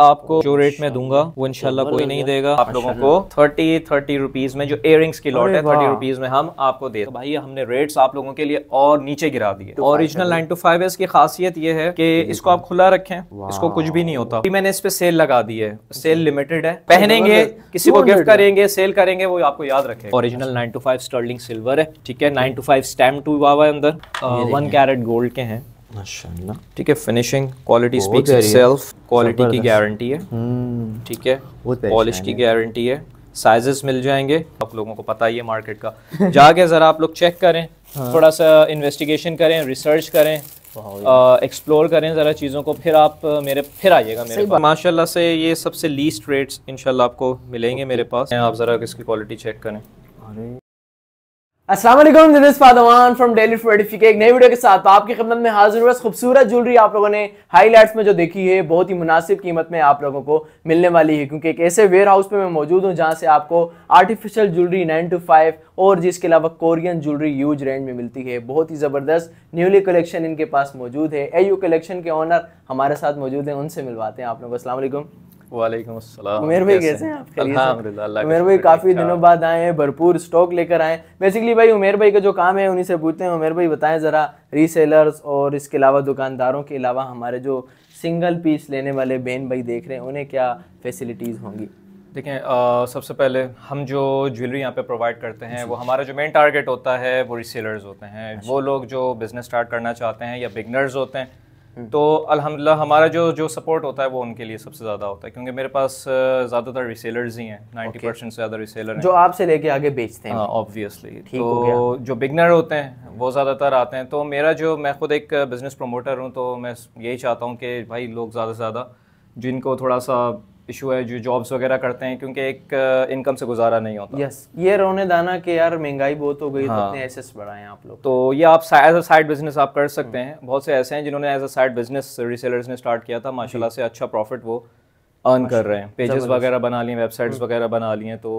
आपको जो रेट में दूंगा वो इनशाला कोई नहीं देगा आप लोगों को थर्टी थर्टी रुपीज में जो इयरिंग्स की लॉट है थर्टी रुपीज में हम आपको दे तो भाई हमने रेट्स आप लोगों के लिए और नीचे गिरा दिए ओरिजिनल नाइन टू फाइव की खासियत ये है कि इसको आप खुला रखें इसको कुछ भी नहीं होता मैंने इस पे सेल लगा दी है सेल अच्छा। लिमिटेड है तो पहनेंगे किसी को गिफ्ट करेंगे सेल करेंगे वो आपको याद रखे original nine two five sterling silver है ठीक है नाइन टू फाइव स्टैम्प टू हुआ है अंदर वन कैरेट गोल्ड के हैं ठीक है finishing quality speaks itself quality की गारंटी है हम्म। ठीक है पॉलिश तो की गारंटी है साइजेस मिल जाएंगे आप लोगों को पता ही है मार्केट का जाके ज़रा आप लोग चेक करें हाँ। थोड़ा सा इन्वेस्टिगेशन करें रिसर्च करें एक्सप्लोर करें ज़रा चीज़ों को फिर आप मेरे फिर आइएगा मेरे पास माशाल्लाह से ये सबसे लीस्ट रेट्स इंशाल्लाह आपको मिलेंगे मेरे पास आप ज़रा इसकी क्वालिटी चेक करें असलम दिस पादवान फ्रॉम डेली फोर्टिफिक एक नई वीडियो के साथ तो आपकी खदमत में हाजिर हुआ खूबसूरत ज्वेलरी आप लोगों ने हाईलाइट्स में जो देखी है बहुत ही मुनासिब कीमत में आप लोगों को मिलने वाली है क्योंकि एक ऐसे वेयर हाउस में मैं मौजूद हूँ जहाँ से आपको artificial jewellery nine two five और जिसके अलावा कोरियन ज्वेलरी यूज रेंज में मिलती है बहुत ही ज़बरदस्त न्यूली कलेक्शन इनके पास मौजूद है ए यू कलेक्शन के ऑनर हमारे साथ मौजूद हैं उनसे मिलवाते हैं आप लोगों को असलम वालेकुम भाई कैसे हैं आप उमेर भाई काफ़ी दिनों बाद आए हैं भरपूर स्टॉक लेकर आए बेसिकली भाई उमेर भाई का जो काम है उन्हीं से पूछते हैं उमेर भाई बताएं ज़रा रीसेलर्स और इसके अलावा दुकानदारों के अलावा हमारे जो सिंगल पीस लेने वाले बहन भाई देख रहे हैं उन्हें क्या फैसिलिटीज़ होंगी देखें सबसे पहले हम जो ज्वेलरी यहाँ पे प्रोवाइड करते हैं वो हमारा जो मेन टारगेट होता है वो रिसेलर्स होते हैं अच्छा। वो लोग जो बिज़नेस स्टार्ट करना चाहते हैं या बिगनर्स होते हैं हम्म। तो अलहमदिल्ला हमारा जो जो सपोर्ट होता है वो उनके लिए सबसे ज़्यादा होता है क्योंकि मेरे पास ज़्यादातर रिसेलर्स ही हैं नाइन्टी परसेंट से ज़्यादा रिसेलर जो आपसे लेके आगे बेचते हैं ऑब्वियसली हाँ, तो जो बिगनर होते हैं वो ज़्यादातर आते हैं तो मेरा जो मैं खुद एक बिज़नेस प्रोमोटर हूँ तो मैं यही चाहता हूँ कि भाई लोग ज़्यादा से ज़्यादा जिनको थोड़ा सा इशू है जो जॉब्स वगैरह करते हैं क्योंकि एक इनकम uh, से गुजारा नहीं होता यस yes. ये रोने दाना कि यार महंगाई बहुत हो गई तो हाँ. तो अपने एसेस बढ़ाए आप लोग तो ये आप एज अ साइड बिजनेस आप कर सकते हैं बहुत से ऐसे हैं जिन्होंने as a side business resellers ने स्टार्ट किया था माशाल्लाह से अच्छा प्रॉफिट वो अर्न कर रहे हैं पेजेस वगैरह बना लिए वेबसाइट्स हम्म। वगैरह बना लिए तो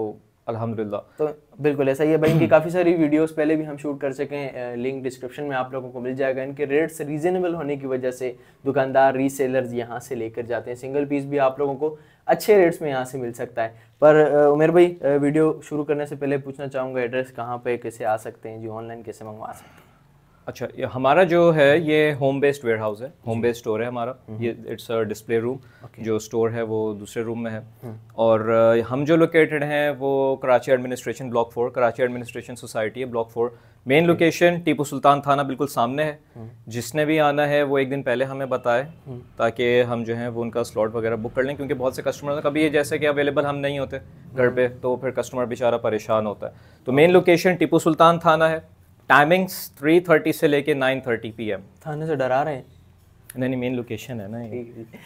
अल्हम्दुलिल्लाह तो बिल्कुल ऐसा ही है भाई इनकी काफ़ी सारी वीडियोस पहले भी हम शूट कर सकें लिंक डिस्क्रिप्शन में आप लोगों को मिल जाएगा इनके रेट्स रीज़नेबल होने की वजह से दुकानदार रीसेलर्स यहाँ से लेकर जाते हैं सिंगल पीस भी आप लोगों को अच्छे रेट्स में यहाँ से मिल सकता है पर उमेर भाई वीडियो शुरू करने से पहले पूछना चाहूँगा एड्रेस कहाँ पर कैसे आ सकते हैं जी ऑनलाइन कैसे मंगवा सकते हैं अच्छा ये हमारा जो है ये होम बेस्ड वेयर हाउस है होम बेस्ड स्टोर है हमारा हम्म। ये इट्स अ डिस्प्ले रूम जो स्टोर है वो दूसरे रूम में है हम्म। और हम जो लोकेटेड हैं वो Karachi administration block four Karachi administration society है block four main location Tipu Sultan थाना बिल्कुल सामने है हम्म। जिसने भी आना है वो एक दिन पहले हमें बताए ताकि हम जो है वो उनका स्लॉट वगैरह बुक कर लें क्योंकि बहुत से कस्टमर कभी ये जैसे कि अवेलेबल हम नहीं होते घर पे तो फिर कस्टमर बेचारा परेशान होता है तो मेन लोकेशन टीपू सुल्तान थाना है टाइमिंग्स 3:30 से लेके 9:30 पीएम थाने से डरा रहे हैं नहीं नहीं मेन लोकेशन है ना ये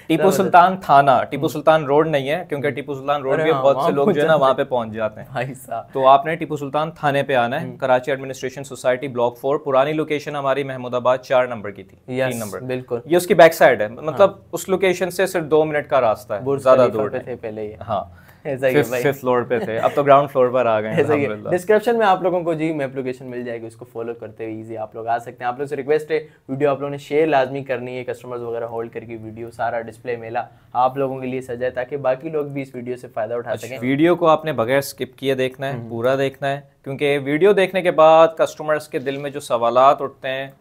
टीपू सुल्तान थाना टीपू हम्म। सुल्तान रोड नहीं है क्योंकि हम्म। टीपू सुल्तान रोड भी हाँ, बहुत से लोग जो है ना वहाँ पे पहुँच जाते हैं तो आपने टीपू सुल्तान थाने पे आना है हम्म। Karachi administration society block four पुरानी लोकेशन हमारी महमूदाबाद चार नंबर की थी तीन नंबर बिल्कुल ये उसकी बैक साइड है मतलब हाँ। उस लोकेशन से सिर्फ दो मिनट का रास्ता है ज्यादा दूर है पहले हाँ फिफ्थ फ्लोर पे थे अब तो ग्राउंड फ्लोर पर आ गए डिस्क्रिप्शन में आप लोगों को जी एप्लीकेशन मिल जाएगी उसको फॉलो करते हुए ईजी आप लोग आ सकते हैं आप लोग से रिक्वेस्ट है वीडियो आप लोगों ने शेयर लाजमी करनी है कस्टमर्स वगैरह होल्ड करके वीडियो सारा डिस्प्ले मेला आप लोगों के लिए सजाए ताकि बाकी लोग भी इस वीडियो से फ़ायदा उठा अच्छा, सकें वीडियो को आपने बगैर स्किप किए देखना है हम्म। पूरा देखना है क्योंकि वीडियो देखने के बाद कस्टमर्स के दिल में जो सवाल उठते हैं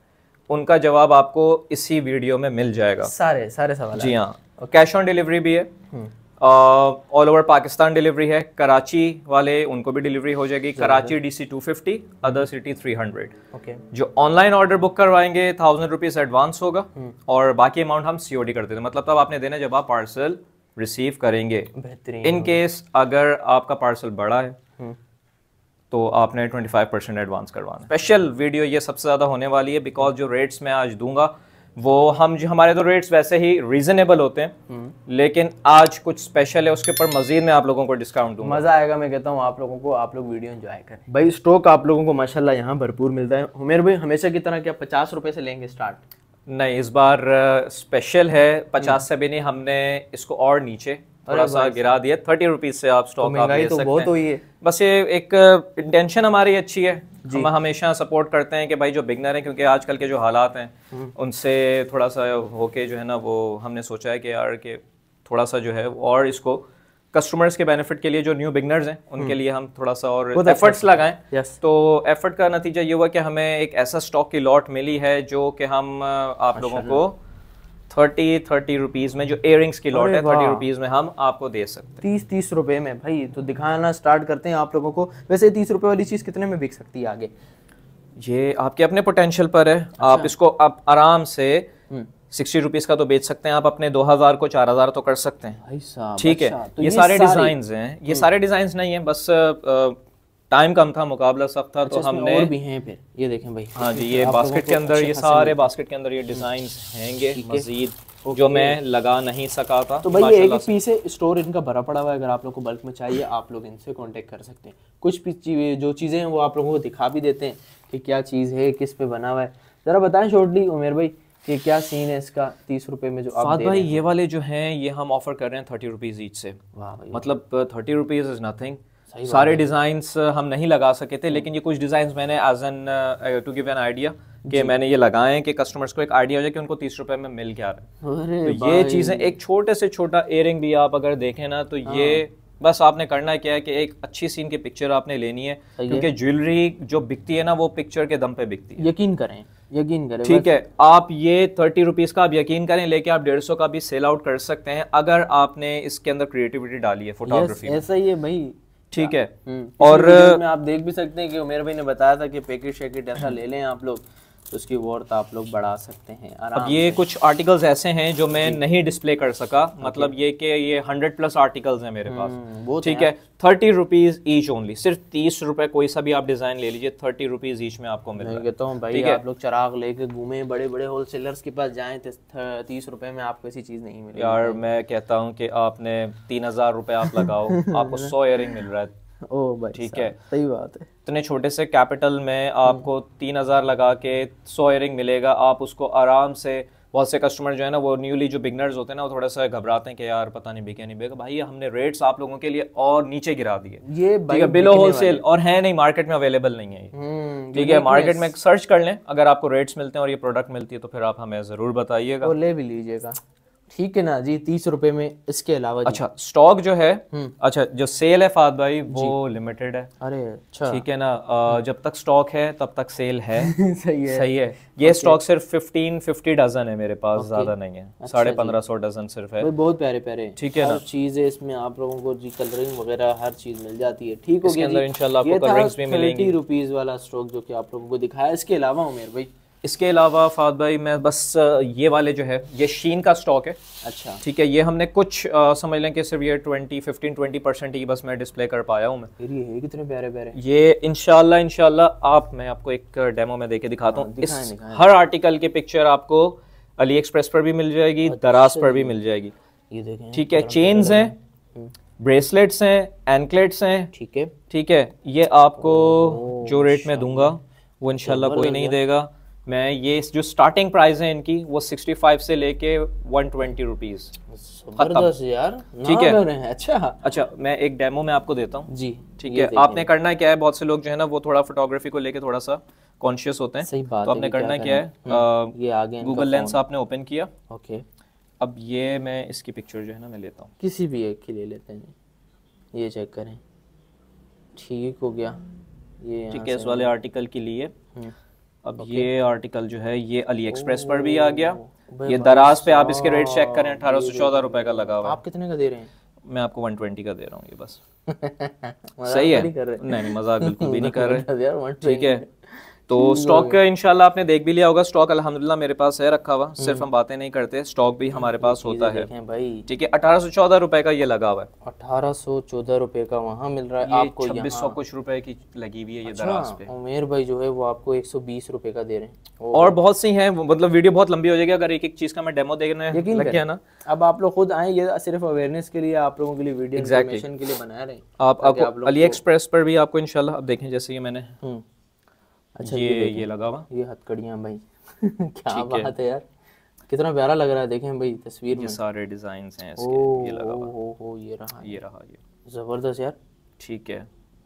उनका जवाब आपको इसी वीडियो में मिल जाएगा सारे सारे सवाल जी हाँ कैश ऑन डिलीवरी भी है हम्म। ऑल ओवर पाकिस्तान डिलीवरी है कराची वाले उनको भी डिलीवरी हो जाएगी Karachi D C two fifty other city three hundred जो ऑनलाइन ऑर्डर बुक करवाएंगे थाउजेंड रुपीज़ एडवांस होगा हम्म। और बाकी अमाउंट हम सी ओ डी कर देते हैं मतलब तब आपने देना जब आप पार्सल रिसीव करेंगे इन केस अगर आपका पार्सल बड़ा है हम्म। तो आपने 25 परसेंट एडवांस करवाना स्पेशल वीडियो ये सबसे ज़्यादा होने वाली है बिकॉज जो रेट्स मैं आज दूंगा वो हम जो हमारे तो रेट्स वैसे ही रीजनेबल होते हैं हम्म। लेकिन आज कुछ स्पेशल है उसके ऊपर मजीद में आप लोगों को डिस्काउंट दूँ मज़ा आएगा मैं कहता हूँ आप लोगों को आप लोग वीडियो इन्जॉय करें भाई स्टॉक आप लोगों को माशाल्लाह यहाँ भरपूर मिलता है हुमेर भाई हमेशा की तरह क्या पचास रुपये से लेंगे स्टार्ट नहीं इस बार स्पेशल है पचास हम्म। से भी नहीं हमने इसको और नीचे थोड़ा सा गिरा दिया थर्टी रुपीज से आप स्टॉक तो आप ले तो सकते बहुत हुई है बस ये एक इंटेंशन uh, हमारी अच्छी है हम हमेशा सपोर्ट करते हैं कि भाई जो बिगनर हैं क्योंकि आजकल के जो हालात हैं हम्म। उनसे थोड़ा सा होके जो है ना वो हमने सोचा है कि यार के थोड़ा सा जो है और इसको कस्टमर्स के बेनिफिट के लिए जो न्यू बिगनर्स हैं हम्म। उनके लिए हम थोड़ा सा और एफर्ट्स अच्छा लगाएं yes. तो एफर्ट का नतीजा ये हुआ कि हमें एक ऐसा स्टॉक की लॉट मिली है जो कि हम uh, आप लोगों को थर्टी थर्टी रुपीज़ में जो एयरिंग्स की लॉट है थर्टी रुपीज़ में हम आपको दे सकते हैं तीस तीस रुपए में भाई तो दिखाना स्टार्ट करते हैं आप लोगों को वैसे तीस रुपए वाली चीज़ कितने में बिक सकती है आगे ये आपके अपने पोटेंशियल पर है अच्छा। आप इसको आप आराम से सिक्सटी हम्म। रुपीज़ का तो बेच सकते हैं आप अपने दो हज़ार को चार हज़ार तो कर सकते हैं ठीक है अच्छा, तो ये, ये सारे डिज़ाइन हैं ये हम्म। सारे डिज़ाइन नहीं है बस टाइम कम था मुकाबला सख्त था अच्छा, तो हमने और भी हैं फिर ये देखें भाई हाँ जी ये बास्केट अच्छा के अंदर ये सारे बास्केट के अंदर ये डिजाइन हैंगे मजीद जो मैं लगा नहीं सका था तो भाई एक पीस है स्टोर इनका भरा पड़ा हुआ है अगर आप लोग को बल्क में चाहिए आप लोग इनसे कांटेक्ट कर सकते हैं कुछ जो चीज़ें हैं वो आप लोगों को दिखा भी देते हैं कि क्या चीज़ है किस पे बना हुआ है ज़रा बताएं शॉर्टली उमेर भाई कि क्या सीन है इसका तीस रुपये में जो आप दे भाई ये वाले जो हैं ये हम ऑफर कर रहे हैं थर्टी रुपीज़ ईच से वाह मतलब थर्टी रुपीज़ इज़ नथिंग सारे डिजाइन uh, हम नहीं लगा सके थे हम्म। लेकिन ये कुछ डिजाइन मैंने as an to give an idea कि मैंने ये लगाए कि कस्टमर्स को एक आइडिया हो जाए कि उनको तीस रुपए में मिल गया रहा है तो ये चीज़ें एक छोटे से छोटा एयरिंग भी आप अगर देखें ना तो ये हाँ। बस आपने करना क्या है कि एक अच्छी सीन की पिक्चर आपने लेनी है क्योंकि ज्वेलरी जो बिकती है ना वो पिक्चर के दम पे बिकती है यकीन करें यकीन करें ठीक है आप ये थर्टी रुपीज़ का आप यकीन करें लेके आप डेढ़ सौ का भी सेल आउट कर सकते हैं अगर आपने इसके अंदर क्रिएटिविटी डाली है फोटोग्राफी ऐसा ही है भाई ठीक है हम्म। और आप देख भी सकते हैं कि उमेर भाई ने बताया था कि पैकेट शैकेट ऐसा ले लें आप लोग तो उसकी वर्थ आप लोग बढ़ा सकते हैं अब ये कुछ आर्टिकल्स ऐसे हैं जो मैं नहीं डिस्प्ले कर सका मतलब ये कि ये हंड्रेड प्लस आर्टिकल्स हैं मेरे पास हम्म, वो तो ठीक है थर्टी रुपीज ईच ओनली सिर्फ तीस रुपए कोई सा भी आप डिजाइन ले लीजिए थर्टी रुपीज ईच में आपको मिल कहता हूँ तो भाई आप लोग चराग लेके घूमे बड़े बड़े होलसेलर्स के पास जाए तीस रुपए में आपको ऐसी चीज नहीं मिली यार मैं कहता हूँ कि आपने तीन हजार रुपए आप लगाओ आपको सौ इयरिंग मिल रहा है ओ भाई ठीक है सही बात है इतने छोटे से कैपिटल में आपको हम्म। तीन हज़ार लगा के सौ एयरिंग मिलेगा आप उसको आराम से बहुत से कस्टमर जो है ना वो न्यूली जो बिगनर्स होते हैं ना वो थोड़ा सा घबराते हैं कि यार पता नहीं बिके नहीं बिका भाई हमने रेट्स आप लोगों के लिए और नीचे गिरा दिए ये ठीक है बिलो होलसेल और है नहीं मार्केट में अवेलेबल नहीं है हम्म, ठीक है मार्केट में सर्च कर लें अगर आपको रेट्स मिलते हैं और ये प्रोडक्ट मिलती है तो फिर आप हमें ज़रूर बताइएगा ले भी लीजिएगा ठीक है ना जी तीस रुपए में इसके अलावा अच्छा स्टॉक जो है हम्म। अच्छा जो सेल है फाद भाई वो लिमिटेड है अरे अच्छा ठीक है ना आ, हम्म। जब तक स्टॉक है तब तक सेल है सही है सही है ये स्टॉक सिर्फ फिफ्टीन फिफ्टी डजन है मेरे पास ज्यादा नहीं है अच्छा साढ़े पंद्रह सौ डजन सिर्फ है बहुत प्यारे प्यारे ठीक है ना चीज है इसमें आप लोगों को जी कलरिंग वगैरह हर चीज मिल जाती है ठीक है गया अंदर इंशाल्लाह आपको कलरिंग भी मिलेंगी रुपीज वाला स्टॉक जो की आप लोगों को दिखाया इसके अलावा उमेर भाई इसके अलावा फाद भाई मैं बस ये वाले जो है ये शीन का स्टॉक है अच्छा ठीक है ये हमने कुछ आ, समझ लें कि सिर्फ ये ट्वेंटी फिफ्टीन ट्वेंटी परसेंट ही बस मैं डिस्प्ले कर पाया हूँ मैं ये कितने प्यारे प्यारे ये इनशाला इनशाला आप मैं आपको एक डेमो में देके दिखाता हूँ हाँ, हर आर्टिकल की पिक्चर आपको अली एक्सप्रेस पर भी मिल जाएगी दराज अच्छा। पर भी मिल जाएगी ये देखें ठीक है चेन्स हैं ब्रेसलेट्स हैं एंकलेट्स हम्म। हैं ठीक है ठीक है ये आपको जो रेट में दूंगा वो इनशाला कोई नहीं देगा मैं ये जो स्टार्टिंग प्राइस है इनकी वो 65 से लेके 120 ट्वेंटी रुपीज यार ठीक है अच्छा अच्छा मैं एक डेमो में आपको देता हूँ जी ठीक है आपने करना क्या है बहुत से लोग जो है ना वो थोड़ा फोटोग्राफी को लेके थोड़ा सा कॉन्शियस होते हैं सही बात तो आपने करना क्या है हम्म, गूगल लेंस आपने ओपन किया ओके अब ये मैं इसकी पिक्चर जो है ना मैं लेता हूँ किसी भी एक की ले लेते हैं ये चेक करें ठीक हो गया ये ठीक है इस वाले आर्टिकल के लिए हम्म। अब okay. ये आर्टिकल जो है ये अली एक्सप्रेस पर भी आ गया ये दराज पे आप इसके रेट चेक करें अठारह सौ चौदह रुपए का लगा हुआ आप कितने का दे रहे हैं मैं आपको 120 का दे रहा हूँ ये बस सही है तो नहीं, नहीं मजाक बिल्कुल भी नहीं कर रहे तो ठीक है तो स्टॉक का इनशाला आपने देख भी लिया होगा स्टॉक अलहमदिल्ला मेरे पास है रखा हुआ सिर्फ हम्म। हम बातें नहीं करते स्टॉक भी हमारे हम्म, पास होता है ठीक है अठारह सौ चौदह रुपए का ये लगा हुआ है अठारह सौ चौदह रुपए का वहाँ मिल रहा है आपको छब्बीस सौ कुछ रुपए की लगी हुई है ये अच्छा, दराज पे उमेर भाई जो है वो आपको एक सौ बीस रुपए का दे रहे हैं और बहुत सी है मतलब वीडियो बहुत लंबी हो जाएगी अगर एक एक चीज का मैं डेमो देखना है ना अब आप लोग खुद आए ये सिर्फ अवेयरनेस के लिए आप लोगों के लिए वीडियो के लिए बना रहे हैं आप अली एक्सप्रेस पर भी आपको इनशाला देखें जैसे ये मैंने हम्म। अच्छा ये ये, लगा हुआ ये हथकड़ियाँ भाई क्या बात है यार कितना प्यारा लग रहा है देखें भाई तस्वीर में सारे डिजाइन हैं इसके ये लगा हुआ ओ, ये रहा ये रहा ये जबरदस्त यार ठीक है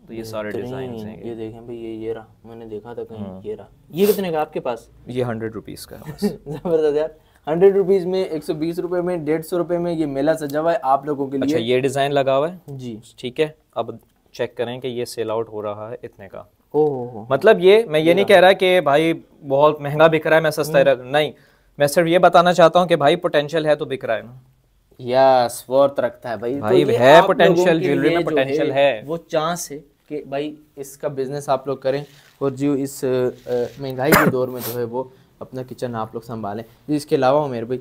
तो ये सारे डिजाइन हैं ये देखें भाई ये ये रहा मैंने देखा था कहीं हाँ। ये रहा ये कितने का आपके पास ये हंड्रेड रुपीज़ का जबरदस्त यार हंड्रेड रुपीज में एक सौ बीस रुपए में डेढ़ सौ रुपए में ये मेला सजा हुआ है आप लोगों के अच्छा, लिए अच्छा ये डिजाइन लगा हुआ है जी ठीक है अब चेक करें कि ये सेल आउट हो रहा है इतने का मतलब ये मैं ये नहीं कह रहा कि भाई बहुत महंगा बिक रहा है मैं सस्ता हम्म। रख नहीं मैं सिर्फ ये बताना चाहता हूँ कि भाई पोटेंशियल है तो बिक रहा है यस वर्थ रखता है भाई तो भाई तो है पोटेंशियल ज्वेलरी में पोटेंशियल है वो चांस है कि भाई इसका बिजनेस आप लोग करें और जो इस महंगाई के दौर में जो है वो अपना किचन आप लोग संभालें इसके अलावा उमेर भाई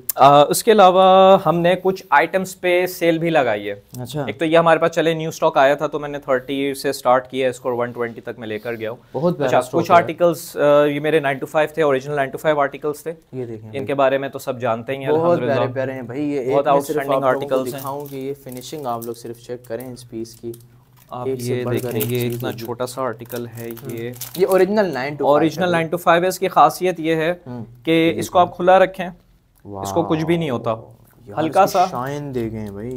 उसके अलावा हमने कुछ आइटम्स पे सेल भी लगाई है अच्छा एक तो ये हमारे पास चले न्यू स्टॉक आया था तो मैंने थर्टी से स्टार्ट किया इसको वन ट्वेंटी तक मैं लेकर गया हूँ बहुत अच्छा कुछ आर्टिकल्स ये मेरे नाइन टू फाइव थे original nine two five articles थे ये देखें इनके बारे में तो सब जानते ही बहुत प्यारे प्यारे हैं भाई ये बहुत आउटस्टैंडिंग आर्टिकल्स हैं ये फिनिशिंग आप लोग सिर्फ चेक करें इस पीस की आप ये देखेंगे इतना छोटा सा आर्टिकल है हम्म। ये ये original nine two original nine two five है इसकी खासियत ये है हम्म। कि इसको आप खुला रखें इसको कुछ भी नहीं होता हल्का सा शाइन देखें भाई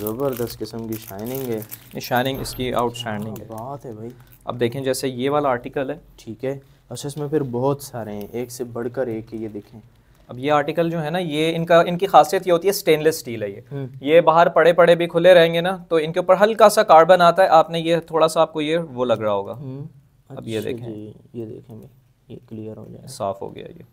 ज़बरदस्त किस्म की शाइनिंग है शाइनिंग इसकी आउटस्टैंडिंग है बात है भाई अब देखें जैसे ये वाला आर्टिकल है ठीक है अच्छा इसमें फिर बहुत सारे हैं एक से बढ़कर एक ये देखें अब ये आर्टिकल जो है ना ये इनका इनकी खासियत ये होती है स्टेनलेस स्टील है ये हम्म। ये बाहर पड़े पड़े भी खुले रहेंगे ना तो इनके ऊपर हल्का सा कार्बन आता है आपने ये थोड़ा सा आपको ये वो लग रहा होगा हम्म। अब ये अच्छा देखें ये देखेंगे ये क्लियर हो जाए साफ हो गया ये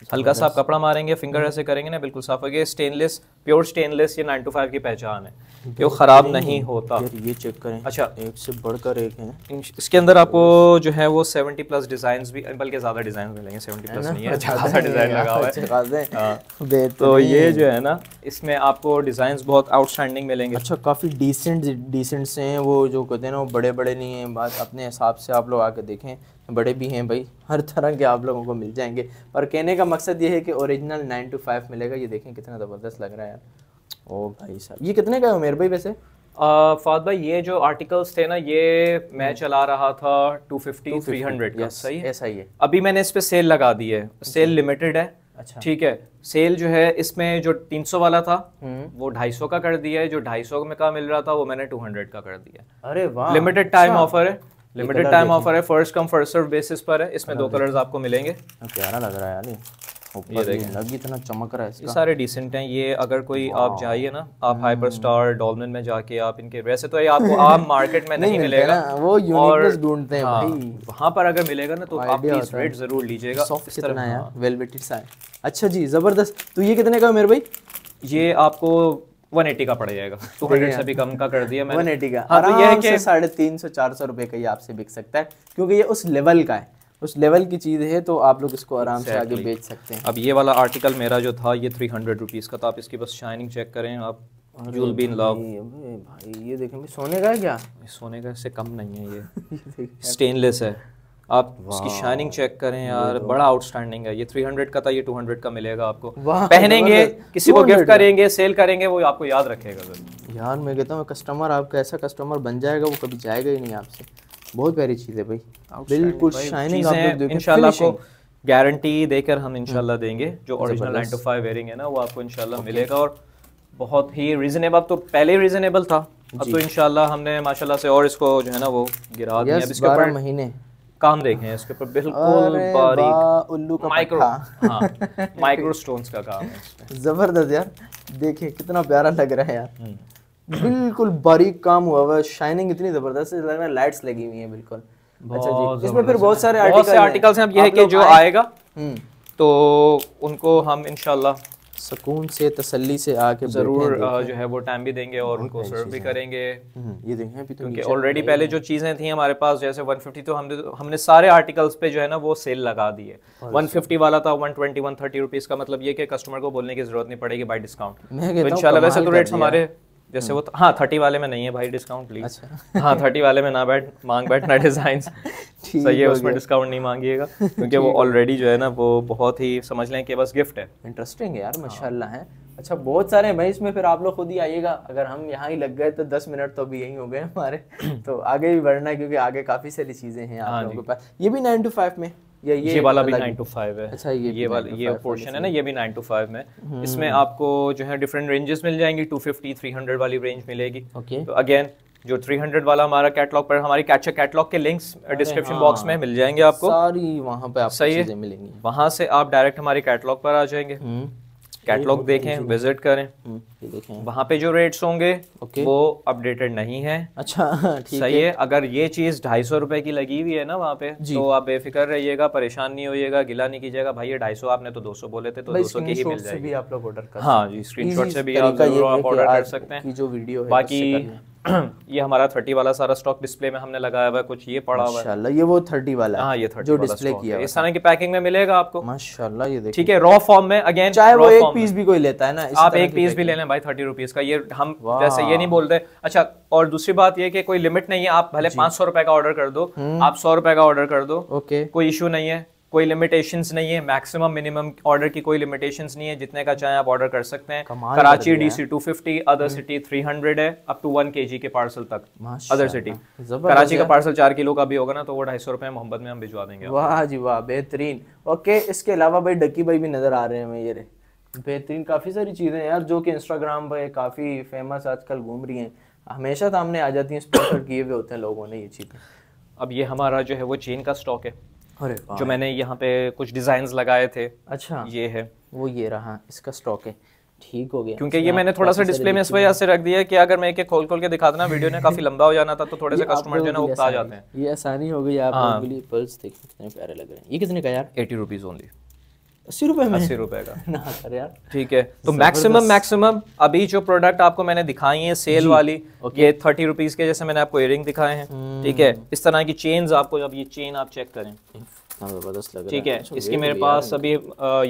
तो हल्का सा आप कपड़ा मारेंगे फिंगर हम्म। ऐसे करेंगे ना बिल्कुल साफ हो गया स्टेनलेस प्योर स्टेनलेस ये नाइन टू फाइव की पहचान है कि वो ख़राब नहीं होता ये चेक करें अच्छा एक से बढ़कर एक है इसके अंदर आपको जो है वो सेवेंटी प्लस डिज़ाइन भी बल्कि ज़्यादा डिज़ाइन मिलेंगे सेवेंटी प्लस नहीं है डिज़ाइन लगा हुआ है अच्छा हाँ। तो ये जो है ना इसमें आपको डिज़ाइन बहुत आउटस्टैंडिंग मिलेंगे अच्छा काफ़ी डिसेंट डिसेंट से हैं वो जो कहते हैं ना वो बड़े बड़े नहीं है बात अपने हिसाब से आप लोग आके देखें बड़े भी हैं भाई हर तरह के आप लोगों को मिल जाएंगे और कहने का मकसद ये है कि ओरिजिनल नाइन टू फाइव मिलेगा ये देखें कितना ज़बरदस्त लग रहा है ओ भाई साहब ये कितने का है उमेर भाई वैसे फाद भाई ये जो आर्टिकल्स थे ना ये मैं हम्म। चला रहा था टू 250 300 का सही है ऐसा ही है अभी मैंने इस पर सेल लगा दी है सेल अच्छा। लिमिटेड है अच्छा ठीक है सेल जो है इसमें जो तीन सौ वाला था हम्म। वो ढाई सौ का कर दिया है जो ढाई सौ में का मिल रहा था वो मैंने टू हंड्रेड का कर दिया अरे वाह लिमिटेड टाइम ऑफर है लिमिटेड टाइम ऑफर है first come first serve basis पर है इसमें दो कलर्स आपको मिलेंगे प्यारा लग रहा है यार ये देखिए इतना चमक रहा है ये सारे डिसेंट हैं ये अगर कोई आप जाइए ना आप हाइपर स्टार डॉलमिन में जाके आप इनके वैसे तो ये आपको आम मार्केट में नहीं, नहीं मिलेगा वो यूनिकनेस ढूंढते हैं हाँ, भाई वहाँ पर अगर मिलेगा ना तो आप प्लीज रेट जरूर लीजिएगा है वेलवेटेड हाँ। सा है अच्छा जी जबरदस्त तो ये कितने का है मेरे भाई ये आपको 180 का पड़ जाएगा टू हंड्रेड तो से भी कम का कर दिया मैंने 180 का हाँ तो ये है कि साढ़े तीन सौ चार सौ रुपए का ही आपसे बिक सकता है क्योंकि ये उस लेवल का है उस लेवल की चीज़ है तो आप लोग इसको आराम exactly. से आगे बेच सकते हैं अब ये वाला आर्टिकल मेरा जो था ये थ्री हंड्रेड रुपीज़ का था आप इसकी बस शाइनिंग चेक करें आप यूल बीन लव भाई ये देखें सोने का है क्या सोने का इससे कम नहीं है ये स्टेनलेस है आप उसकी शाइनिंग चेक करें यार तो- बड़ा आउटस्टैंडिंग है ये 300 का था ये 200 का मिलेगा आपको पहनेंगे मतलब किसी को गिफ्ट करेंगे सेल करेंगे वो आपको याद रखेगा यार मैं कहता हूँ कस्टमर आपका ऐसा कस्टमर बन जाएगा वो कभी जाएगा ही नहीं आपसे बहुत प्यारी चीज़ है भाई बिल्कुल शाइनिंग इंशाल्लाह आपको गारंटी देकर हम इंशाल्लाह हम्म। देंगे जो original nine two five wearing है ना वो आपको इंशाल्लाह मिलेगा और बहुत ही रीजनेबल तो पहले रीजनेबल था अब तो इंशाल्लाह हमने माशाल्लाह से और इसको जो है ना वो गिरा दिया अब इसके ऊपर महीने काम देखे इसके ऊपर बिल्कुल बारीक उल्लू का माइक्रो हाँ माइक्रो स्टोन्स का काम है जबरदस्त यार देखिए कितना प्यारा लग रहा है यार हम्म। बिल्कुल बारीक काम हुआ हुआ है शाइनिंग इतनी जबरदस्त है लग रहा है लाइट्स लगी हुई है बिल्कुल अच्छा जी इसमें फिर बहुत सारे आर्टिकल्स हैं अब यह है कि जो आएगा हम्म। तो उनको हम इनशाला सुकून से तसल्ली से आके जरूर जो है वो टाइम भी देंगे और उनको सर्व भी करेंगे हम्म, ये देखें अभी तो क्योंकि ऑलरेडी पहले जो चीज़ें थी हमारे पास जैसे 150 तो हमने हमने सारे आर्टिकल्स पे जो है ना वो सेल लगा दिए 150 वाला था 120 130 रुपीस का मतलब ये कि कस्टमर को बोलने की जरूरत नहीं पड़ेगी बाय डिस्काउंट तो इंशाल्लाह वैसे तो रेट्स हमारे जैसे हाँ। वो तो, हाँ थर्टी वाले में नहीं है भाई डिस्काउंट प्लीज अच्छा। हाँ थर्टी वाले में ना बैठ मांग बैठना डिजाइन सही है उसमें डिस्काउंट नहीं मांगिएगा क्योंकि वो ऑलरेडी जो है ना वो बहुत ही समझ लें कि बस गिफ्ट है इंटरेस्टिंग है यार हाँ। माशाल्लाह है अच्छा बहुत सारे भाई इसमें फिर आप लोग खुद ही आइएगा अगर हम यहाँ ही लग गए तो दस मिनट तो अभी यही हो गए हमारे तो आगे भी बढ़ना है क्योंकि आगे काफ़ी सारी चीज़ें हैं आप हाँ लोगों के पास ये भी नाइन टू फाइव में या ये, ये वाला भी नाइन टू फाइव है अच्छा ये ये वाला ये पोर्शन है ना ये भी नाइन टू फाइव में हम्म। इसमें आपको जो है डिफरेंट रेंजेस मिल जाएंगी टू फिफ्टी थ्री हंड्रेड वाली रेंज मिलेगी ओके तो अगेन जो 300 वाला हमारा कैटलॉग पर हमारी कैचर कैटलॉग के लिंक्स डिस्क्रिप्शन uh, हाँ, बॉक्स में मिल जाएंगे आपको सारी वहाँ पे आपको सही है मिलेंगी वहाँ से आप डायरेक्ट हमारे कैटलॉग पर आ जाएंगे हम्म। कैटलॉग देखें विजिट करें हम्म, देखें वहाँ पे जो रेट्स होंगे ओके। वो अपडेटेड नहीं है अच्छा ठीक सही है अगर ये चीज ढाई सौ रुपए की लगी हुई है ना वहाँ पे तो आप बेफिक्र रहिएगा परेशान नहीं होइएगा गिला नहीं कीजिएगा भाई ये ढाई सौ आपने तो दो सौ बोले थे तो दो सौ की ही मिल जाएगी आप लोग ऑर्डर हाँ जी स्क्रीन से भी आप ऑर्डर कर सकते हैं जो वीडियो बाकी ये हमारा थर्टी वाला सारा स्टॉक डिस्प्ले में हमने लगाया हुआ है कुछ ये पड़ा हुआ है ये वो थर्टी वाला हाँ ये थर्टी जो डिस्प्ले किया इस तरह की पैकिंग में मिलेगा आपको माशाल्लाह ये ठीक है रॉ फॉर्म में अगेन चाहे वो एक पीस भी कोई लेता है ना आप एक पीस भी ले लें भाई थर्टी रुपीज का ये हम जैसे ये नहीं बोलते अच्छा और दूसरी बात ये कि कोई लिमिट नहीं है आप भले पांच सौ रुपए का ऑर्डर कर दो हम्म। आप सौ रुपए का ऑर्डर कर दो ओके कोई इशू नहीं है कोई लिमिटेशंस नहीं है मैक्सिमम मिनिमम ऑर्डर की कोई लिमिटेशंस नहीं है जितने का चाहे आप ऑर्डर कर सकते हैं Karachi D C two fifty other city three hundred है up to one K G के पार्सल तक अदर सिटी कराची का पार्सल चार किलो का भी होगा ना तो वो ढाई सौ रुपए मोहम्मद में हम भिजवा देंगे वाह जी वाह बेहतरीन ओके इसके अलावा भाई डक्की भाई भी नजर आ रहे हैं मेरे बेहतरीन काफ़ी सारी चीज़ें हैं यार जो कि इंस्टाग्राम पर काफ़ी फेमस आजकल घूम रही हैं हमेशा सामने आ जाती हैं स्पॉन्सर किए हुए होते हैं लोगों ने ये चीज अब ये हमारा जो है वो चीन का स्टॉक है जो मैंने यहाँ पे कुछ डिजाइन लगाए थे अच्छा ये है वो ये रहा इसका स्टॉक है ठीक हो गया क्योंकि ये मैंने थोड़ा सा डिस्प्ले में इस वजह से रख दिया कि अगर मैं एक खोल खोल के दिखा देना वीडियो ने काफी लंबा हो जाना था तो थोड़े से कस्टमर जो है उगता जाते हैं ये आसानी हो गई आप हाँ। देखिए कितने प्यारे लग रहे हैं ये कितने का यार एटी रुपीज ओनली अस्सी रुपए में अस्सी रुपए का ना सर यार ठीक है तो मैक्सिमम मैक्सिमम अभी जो प्रोडक्ट आपको मैंने दिखाई है सेल वाली ओके। ये थर्टी रुपीज़ के जैसे मैंने आपको इयरिंग दिखाए हैं हम्म। ठीक है इस तरह की चेन आपको अब ये चेन आप चेक करें जबरदस्त लग ठीक है अच्छा, इसकी मेरे पास अभी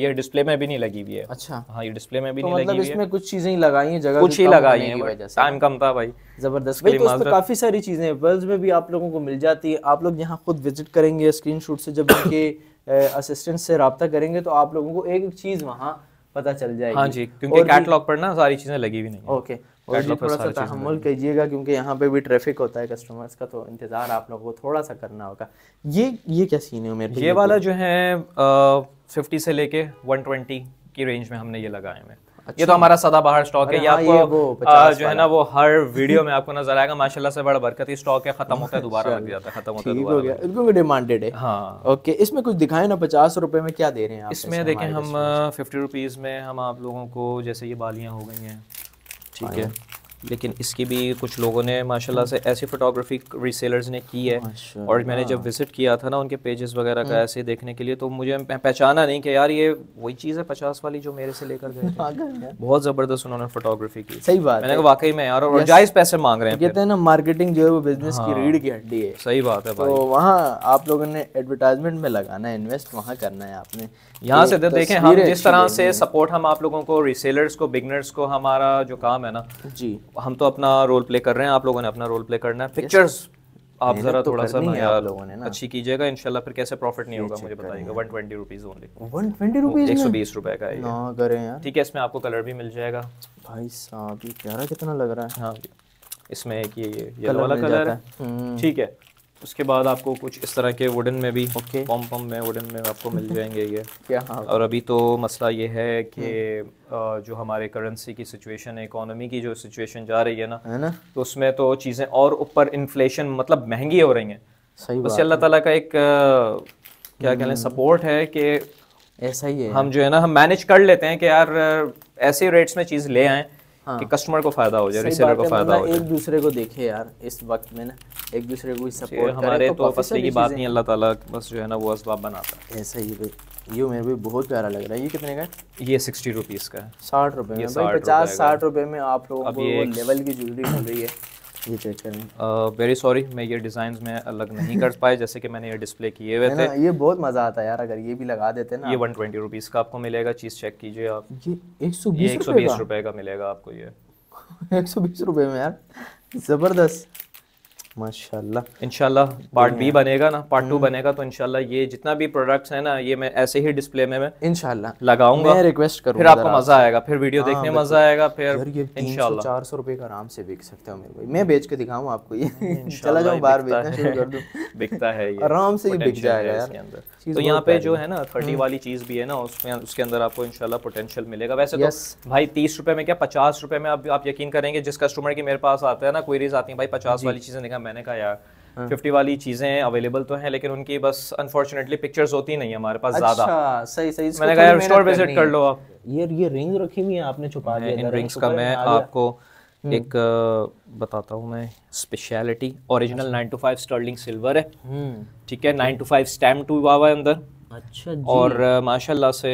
ये डिस्प्ले में भी नहीं लगी हुई है अच्छा हाँ ये डिस्प्ले में भी तो नहीं मतलब लगी हुई है इसमें कुछ चीजें ही लगाई हैं जगह कुछ ही लगाई है टाइम कम था भाई जबरदस्त भाई तो काफी सारी चीजें हैं में भी आप लोगों को मिल जाती है आप लोग यहाँ खुद विजिट करेंगे स्क्रीनशॉट से जब इनके हाँ, असिस्टेंट से रबता करेंगे तो आप लोगों को एक एक चीज़ वहाँ पता चल जाएगी हाँ जी क्योंकि कैटलॉग पर ना सारी चीज़ें लगी हुई नहीं ओके और जी थोड़ा सा तहमुल कीजिएगा क्योंकि यहाँ पे भी ट्रैफिक होता है कस्टमर्स का तो इंतज़ार आप लोगों को थोड़ा सा करना होगा ये ये क्या सीन है मेरे ये वाला जो है फिफ्टी से लेके वन ट्वेंटी की रेंज में हमने ये लगाए हैं अच्छा। ये तो अच्छा। हमारा सदाबहार स्टॉक है हाँ, ये वो आ, जो है ना वो हर वीडियो में आपको नजर आएगा माशाल्लाह से बड़ा बरकती स्टॉक है खत्म होता है अच्छा, दोबारा लग जाता है खत्म होता है दोबारा डिमांडेड है हाँ ओके इसमें कुछ दिखाए ना पचास रुपए में क्या दे रहे हैं इसमें देखें हम फिफ्टी रुपीज में हम आप लोगों को जैसे ये बालियाँ हो गई हैं ठीक हाँ, है लेकिन इसकी भी कुछ लोगों ने माशाल्लाह से ऐसी फोटोग्राफी रीसेलर्स ने की है और मैंने जब विज़िट किया था ना उनके पेजेस वगैरह का हम्म। ऐसे देखने के लिए तो मुझे पहचाना नहीं कि यार ये वही चीज़ है पचास वाली जो मेरे से लेकर गए बहुत ज़बरदस्त उन्होंने फोटोग्राफी की सही बात मैंने कहा वाकई में यार और जायज़ पैसे मांग रहे हैं कहते हैं ना मार्केटिंग जो है वो बिजनेस की हाँ। रीढ़ की हड्डी है सही बात है तो वहाँ आप लोगों ने एडवर्टाइजमेंट में लगाना है इन्वेस्ट वहाँ करना है आपने यहाँ से तो देखें हम जिस तरह से सपोर्ट हम आप लोगों को रीसेलर्स को बिगनर्स को हमारा जो काम है ना जी हम तो अपना रोल प्ले कर रहे हैं आप लोगों ने अपना रोल प्ले करना है पिक्चर्स आप जरा तो थोड़ा सा आप लोगों ने ना अच्छी कीजिएगा इंशाल्लाह फिर कैसे प्रॉफिट नहीं होगा मुझे बताइएगा one twenty rupees only one twenty rupees एक सौ बीस रुपए का ना करें यार ठीक है इसमें आपको कलर भी मिल जाएगा भाई साहब ये प्यारा कितना लग रहा है हाँ इसमें एक ये ये वाला कलर है हम्म। ठीक है उसके बाद आपको कुछ इस तरह के वुडन में भी ओके okay. पम पम में वुडन में आपको मिल जाएंगे ये क्या हाँ और अभी तो मसला ये है कि हम्म। जो हमारे करेंसी की सिचुएशन है इकोनॉमी की जो सिचुएशन जा रही है ना है ना तो उसमें तो चीज़ें और ऊपर इन्फ्लेशन मतलब महंगी हो रही हैं सही बस अल्लाह ताला का एक क्या कह लें सपोर्ट हम्म। है कि ऐसा ही है हम जो है ना हम मैनेज कर लेते हैं कि यार ऐसे रेट्स में चीज़ ले आएँ हाँ। कि कस्टमर को फायदा हो जाए रिसेलर को फायदा हो जाए एक दूसरे को देखे यार इस वक्त में ना एक दूसरे को सपोर्ट हमारे तो फसले तो की बात नहीं अल्लाह ताला बस जो है ना वो असबाब बनाता है ऐसा ही भाई ये मेरे भी बहुत प्यारा लग रहा है ये कितने का है ये सिक्सटी रुपीज़ का है साठ रुपये में पचास साठ रुपये में आप लोगों को लेवल की ज्वेलरी मिल रही है ये चेक करें वेरी uh, सॉरी मैं ये डिज़ाइन में अलग नहीं कर पाया जैसे कि मैंने ये डिस्प्ले किए हुए थे ये बहुत मज़ा आता है यार अगर ये भी लगा देते ना ये वन ट्वेंटी रुपीज़ का आपको मिलेगा चीज़ चेक कीजिए आप ये एक सौ बीस रुपए का मिलेगा आपको ये एक सौ बीस रुपए में यार ज़बरदस्त माशाल्लाह इनशाला पार्ट बी बनेगा ना पार्ट हम्म। टू बनेगा तो इनशाला ये जितना भी प्रोडक्ट्स है ना ये मैं ऐसे ही डिस्प्ले में मैं इनशाला लगाऊंगा मैं रिक्वेस्ट करूंगा फिर आपको मजा आएगा फिर वीडियो आ, हाँ, देखने मजा आएगा फिर इनशाला चार सौ रुपए का आराम से बिक सकते हो मेरे भाई मैं बेच के दिखाऊँ आपको ये चला जाऊँ बार बिकता है आराम से बिक जाएगा तो यहाँ पे जो है ना थर्टी हम्म। वाली चीज भी है ना उसमें उसके अंदर आपको इनशाला पोटेंशियल मिलेगा वैसे तो भाई तीस रुपए में क्या पचास रुपए में आप यकीन करेंगे जिस कस्टमर की मेरे पास आता है ना क्वेरीज आती है भाई पचास वाली चीजें देखा मैंने कहा यार फिफ्टी हाँ। वाली चीजें अवेलेबल तो हैं लेकिन उनकी बस अनफॉर्चुनेटली पिक्चर्स होती नहीं है हमारे पास अच्छा, ज्यादा सही सही मैंने कहा यार स्टोर विजिट कर लो आप ये ये रिंग रखी हुई है आपने छुपा दिया इन रिंग्स का मैं आपको हम्म। एक बताता हूँ मैं speciality original nine two five sterling silver है हम्म। ठीक है नाइन टू फाइव स्टैम्प टू हुआ है अंदर अच्छा जी। और माशाल्लाह से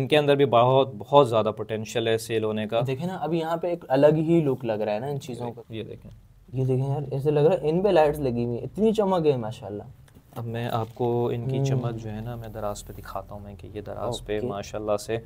इनके अंदर भी बहुत बहुत ज़्यादा पोटेंशियल है सेल होने का देखे ना अभी यहाँ पे एक अलग ही लुक लग रहा है ना इन चीज़ों का ये देखें ये देखें यार ऐसे लग रहा है इन पे लाइट्स लगी हुई है इतनी चमक है माशाल्लाह अब मैं आपको इनकी हम्म। चमक जो है ना मैं दराज पे दिखाता हूँ मैं कि ये दराज पे माशाल्लाह से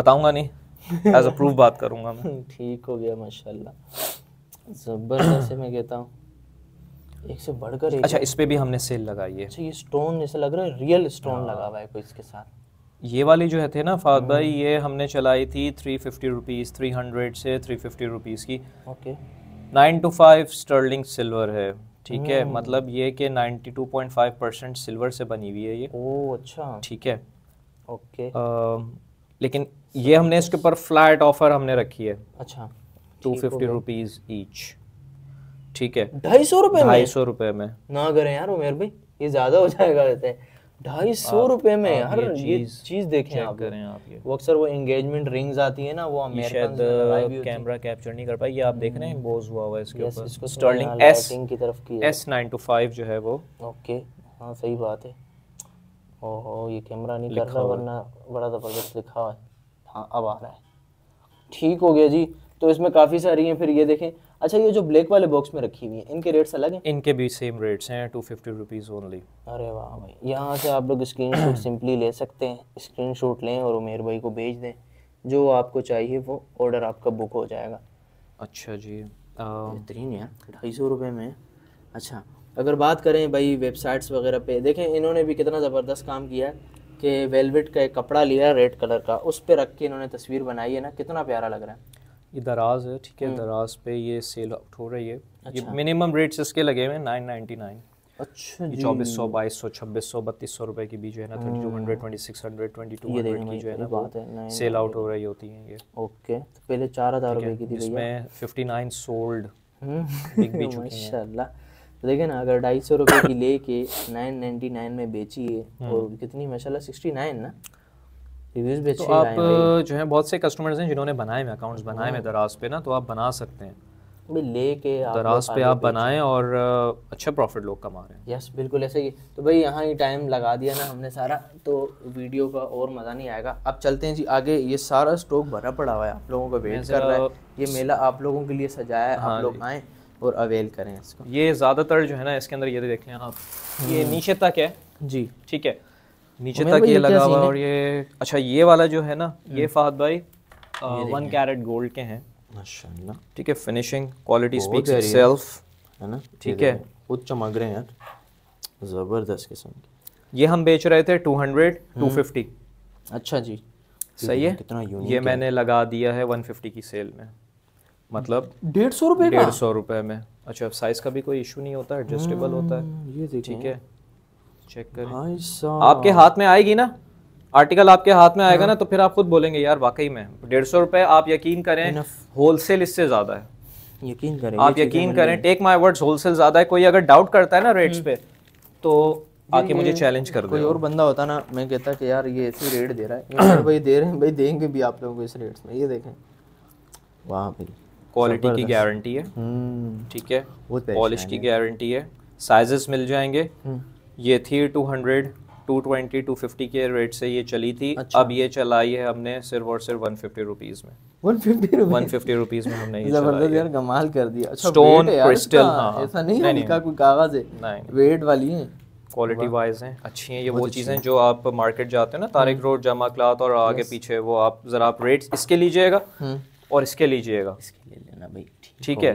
बताऊंगा नहीं एज अ प्रूफ बात करूंगा मैं ठीक हो गया माशाल्लाह जबरदस्त मैं कहता हूँ एक से बढ़कर एक अच्छा इस पे भी हमने सेल लगाई है अच्छा ये स्टोन जैसा लग रहा है रियल स्टोन हाँ। लगा हुआ है कोई इसके साथ ये वाली जो है थे ना फाद भाई हम्म। ये हमने चलाई थी three fifty rupees three hundred से थ्री फिफ्टी रुपीज़ की okay nine two five sterling silver है ठीक है hmm. मतलब ये कि two point five percent silver से बनी हुई है ये ओ अच्छा ठीक है ओके आ, लेकिन ये हमने इसके ऊपर फ्लैट ऑफर हमने रखी है अच्छा टू फिफ्टी रुपीज ईच ठीक है ढाई सौ रुपये ढाई सौ रुपये में ना करें यार उमेर भाई ये ज़्यादा हो जाएगा हैं ढाई सौ रुपए में यार ये चीज देखे आप करें आप ये वो अक्सर वो एंगेजमेंट रिंग्स आती है ना वो शायद कैमरा कैप्चर uh, नहीं कर पाई ये आप देख रहे हैं hmm. बोज हुआ हुआ इसके ऊपर इसको स्टर्लिंग एस की तरफ की एस नाइन टू फाइव जो है वो ओके हाँ सही बात है ओहो ये कैमरा नहीं कर रहा वरना बड़ा ज़बरदस्त लिखा हुआ है हाँ अब आ रहा है ठीक हो गया जी तो इसमें काफ़ी सारी हैं फिर ये देखें अच्छा ये जो ब्लैक वाले बॉक्स में रखी हुई है इनके रेट्स अलग हैं इनके भी सेम रेट्स हैं टू फिफ्टी रुपीज़ ओनली अरे वाह भाई यहाँ से आप लोग स्क्रीन शॉट सिंपली ले सकते हैं स्क्रीन शॉट लें और उमेर भाई को भेज दें जो आपको चाहिए वो ऑर्डर आपका बुक हो जाएगा अच्छा जी बेहतरीन यार ढाई सौ रुपये में अच्छा अगर बात करें भाई वेबसाइट्स वगैरह पे देखें इन्होंने भी कितना ज़बरदस्त काम किया है कि वेलवेट का एक कपड़ा लिया रेड कलर का उस पर रख के इन्होंने तस्वीर बनाई है ना कितना प्यारा लग रहा है ये दराज है ठीक है हम्म। दराज पे ये सेल आउट हो रही है अच्छा। ये मिनिमम रेट्स इसके लगे हुए हैं नाइन नाइन्टी नाइन अच्छा चौबीस सौ बाईस सौ छब्बीस सौ बत्तीस सौ रुपए है ना thirty two hundred twenty six hundred twenty two hundred की जो है ना बात है सेल आउट हो रही होती है ये ओके तो पहले चार हज़ार रुपए की थी इसमें फिफ्टी नाइन सोल्ड माशाल्लाह तो ना अगर ढाई सौ रुपये की लेके नाइन नाइन में बेची है हम्म। और कितनी माशाल्लाह सिक्सटी नाइन ना रिव्यूज भी अच्छे तो आप जो है बहुत से कस्टमर्स हैं जिन्होंने बनाए हुए अकाउंट्स बनाए हुए दराज पे ना तो आप बना सकते हैं लेके दराज पे आप बनाएं और अच्छा प्रॉफिट लोग कमा रहे हैं यस बिल्कुल ऐसे ही तो भाई यहाँ ही टाइम लगा दिया ना हमने सारा तो वीडियो का और मज़ा नहीं आएगा अब चलते हैं जी आगे ये सारा स्टॉक भरा पड़ा हुआ है आप लोगों का वेट कर रहा है ये मेला आप लोगों के लिए सजाया है आप हाँ लोग आए और अवेल करें इसको ये ज़्यादातर जो है ना इसके अंदर ये देख लें आप ये हम्म। नीचे तक है जी ठीक है नीचे तक ये लगा हुआ और ये अच्छा ये वाला जो है ना ये हम्म। फाद भाई वन कैरेट गोल्ड के हैं माशाल्लाह ठीक है फिनिशिंग क्वालिटी स्पीक्स इटसेल्फ है ना ठीक है खुद चमक रहे हैं ज़बरदस्त किस्म के ये हम बेच रहे थे 200 250 हम्म। अच्छा जी सही है कितना यूनिक ये मैंने लगा दिया है 150 की सेल में मतलब डेढ़ सौ रुपये डेढ़ सौ रुपये में अच्छा साइज़ का भी कोई इशू नहीं होता एडजस्टेबल होता है हम्म, ये ठीक है चेक करें आपके हाथ में आएगी ना आर्टिकल आपके हाथ में आएगा ना तो फिर आप खुद बोलेंगे यार वाकई में डेढ़ सौ रुपए आप यकीन करें होलसेल इससे ज्यादा है यकीन करें आप यकीन करें टेक माई वर्ड्स होलसेल ज्यादा है कोई अगर डाउट करता है ना रेट्स हम्म। पे तो आके मुझे चैलेंज कर कोई और बंदा होता ना मैं कहता कि यार ये ऐसी रेट दे रहा है भाई दे रहे हैं भाई देंगे भी आप लोगों को इस रेट्स में ये देखें वाह भाई क्वालिटी की गारंटी है हम्म। ठीक है पॉलिश तो की गारंटी है साइजेस मिल जाएंगे हम्म। ये थी टू हंड्रेड टू ट्वेंटी के रेट से ये चली थी अच्छा। अब ये चलाई है हमने सिर्फ और सिर्फ 150 फिफ्टी रुपीज़ में वन में हमने जबरदस्त यार कमाल कर दिया अच्छा स्टोन क्रिस्टल हाँ ऐसा नहीं है इनका कोई कागज है वेट वाली है क्वालिटी वाइज हैं अच्छी हैं ये वो चीज़ें जो आप मार्केट जाते हो ना तारिक हम्म। रोड जमा क्लाथ और आगे पीछे वो आप ज़रा आप रेट इसके लीजिएगा हम्म। और इसके लीजिएगा इसके लिए लेना भाई ठीक है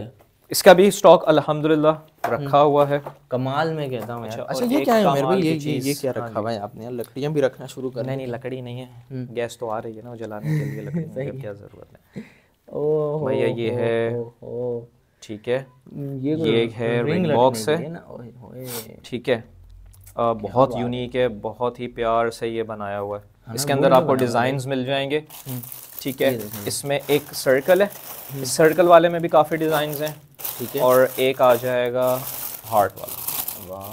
इसका भी स्टॉक अल्हम्दुलिल्लाह रखा हम्म। हुआ है कमाल में कहता हूँ अच्छा, अच्छा ये क्या है मेरे ये ये, ये क्या रखा हाँ हुआ है आपने लकड़ियाँ भी रखना शुरू कर नहीं नहीं लकड़ी नहीं है हम्म। गैस तो आ रही है ना जलाने के लिए लकड़ी क्या जरूरत है भैया ये है ठीक है हम्म, ये तो ये है रिंग बॉक्स है ठीक है बहुत यूनिक है बहुत ही प्यार से ये बनाया हुआ है हाँ, इसके अंदर आपको डिज़ाइन मिल जाएंगे ठीक है इसमें एक सर्कल है इस सर्कल वाले में भी काफ़ी डिज़ाइन हैं ठीक है और एक आ जाएगा हार्ट वाला वाह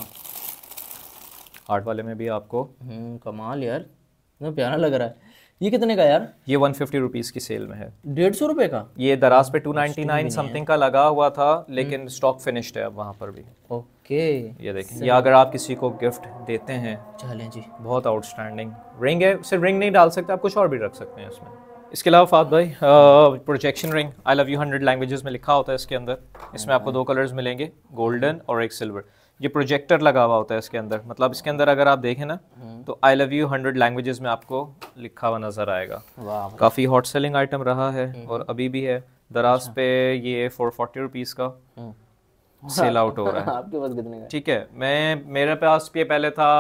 हार्ट वाले में भी आपको हम्म, कमाल यार इतना प्यारा लग रहा है ये कितने का यार ये वन फिफ्टी रुपीज़ की सेल में है डेढ़ सौ रुपए का ये दराज पे टू नाइनटी नाइन समथिंग का लगा हुआ था हम्म। लेकिन स्टॉक फिनिश्ड है अब वहाँ पर भी ओके ये देखें या अगर आप किसी को गिफ्ट देते हैं चलें जी बहुत आउटस्टैंडिंग रिंग है सिर्फ रिंग नहीं डाल सकते आप कुछ और भी रख सकते हैं इसमें इसके अलावा फात भाई projection ring I love you hundred languages में लिखा होता है इसके अंदर इसमें आपको दो कलर्स मिलेंगे गोल्डन और एक सिल्वर ये प्रोजेक्टर लगा हुआ होता है इसके अंदर मतलब इसके अंदर अगर आप देखें ना तो I love you hundred languages में आपको लिखा हुआ नजर आएगा काफ़ी हॉट सेलिंग आइटम रहा है और अभी भी है दराज अच्छा। पे ये फोर फोर्टी रुपीज़ का सेल हम्म। आउट हो रहा है आपके पास कितने ठीक है मैं मेरे पास पहले था